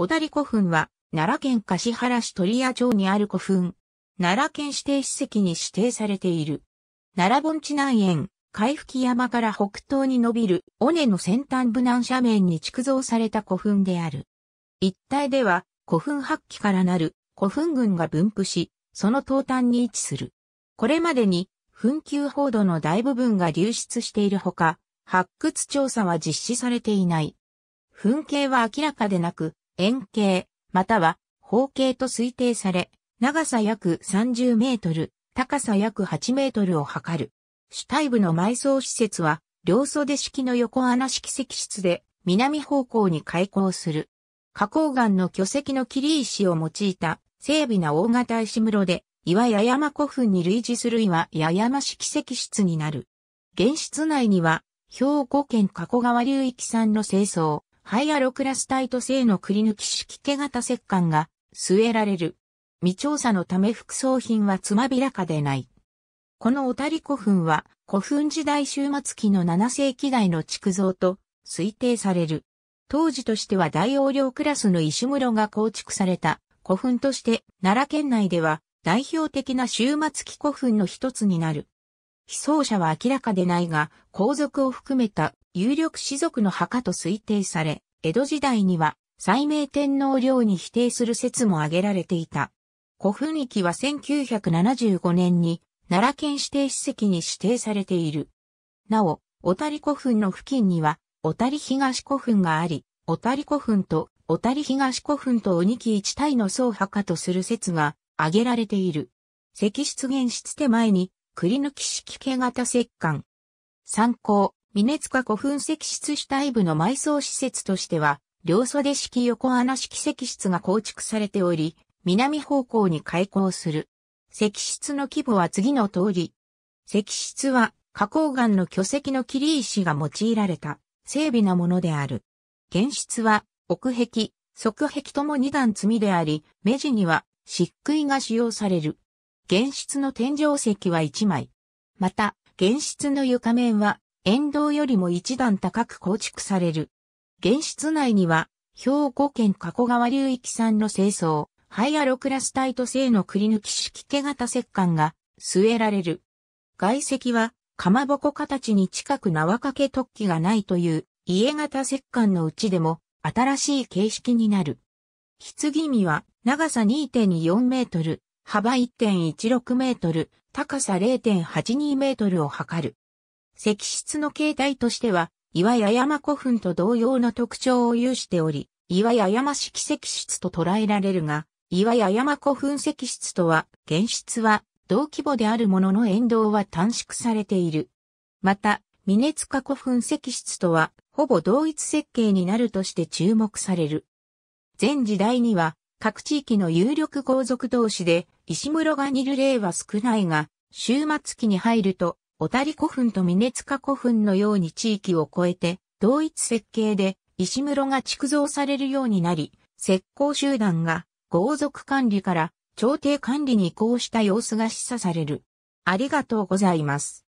小谷古墳は、奈良県柏原市鳥屋町にある古墳。奈良県指定史跡に指定されている。奈良盆地南園、海吹山から北東に伸びる尾根の先端部南斜面に築造された古墳である。一帯では古墳発起からなる古墳群が分布し、その東端に位置する。これまでに墳丘報道の大部分が流出しているほか、発掘調査は実施されていない。墳形は明らかでなく、円形、または方形と推定され、長さ約30メートル、高さ約8メートルを測る。主体部の埋葬施設は、両袖式の横穴式石室で、南方向に開口する。花崗岩の巨石の切り石を用いた、整備な大型石室で、岩八山古墳に類似する岩八山式石室になる。現室内には、兵庫県加古川流域産の清掃、ハイアロクラスタイト製のくり抜き式毛型石管が据えられる。未調査のため副葬品はつまびらかでない。この小谷古墳は古墳時代終末期の7世紀代の築造と推定される。当時としては大容量クラスの石室が構築された古墳として奈良県内では代表的な終末期古墳の一つになる。被葬者は明らかでないが、皇族を含めた有力士族の墓と推定され、江戸時代には、西明天皇陵に否定する説も挙げられていた。古墳域は1975年に、奈良県指定史跡に指定されている。なお、小谷古墳の付近には、小谷東古墳があり、小谷古墳と小谷東古墳と鬼木一体の総墓とする説が挙げられている。石室現室手前に、栗抜式形型石棺。参考。ツカ古墳石室主体部の埋葬施設としては、両袖式横穴式石室が構築されており、南方向に開口する。石室の規模は次の通り。石室は、花崗岩の巨石の切り石が用いられた、整備なものである。原室は、奥壁、側壁とも二段積みであり、目地には、漆喰が使用される。原室の天井石は1枚。また、原室の床面は、沿道よりも一段高く構築される。現室内には、兵庫県加古川流域産の清掃、ハイアロクラスタイト製のくり抜き式毛型石管が据えられる。外石は、かまぼこ形に近く縄掛け突起がないという、家型石管のうちでも、新しい形式になる。棺見は、長さ2.24メートル、幅1.16メートル、高さ0.82メートルを測る。石室の形態としては、岩屋山古墳と同様の特徴を有しており、岩屋山式石室と捉えられるが、岩屋山古墳石室とは、現室は同規模であるものの沿道は短縮されている。また、峰塚古墳石室とは、ほぼ同一設計になるとして注目される。前時代には、各地域の有力豪族同士で、石室が似る例は少ないが、終末期に入ると、小谷古墳と峰塚古墳のように地域を越えて、同一設計で石室が築造されるようになり、石膏集団が豪族管理から朝廷管理に移行した様子が示唆される。ありがとうございます。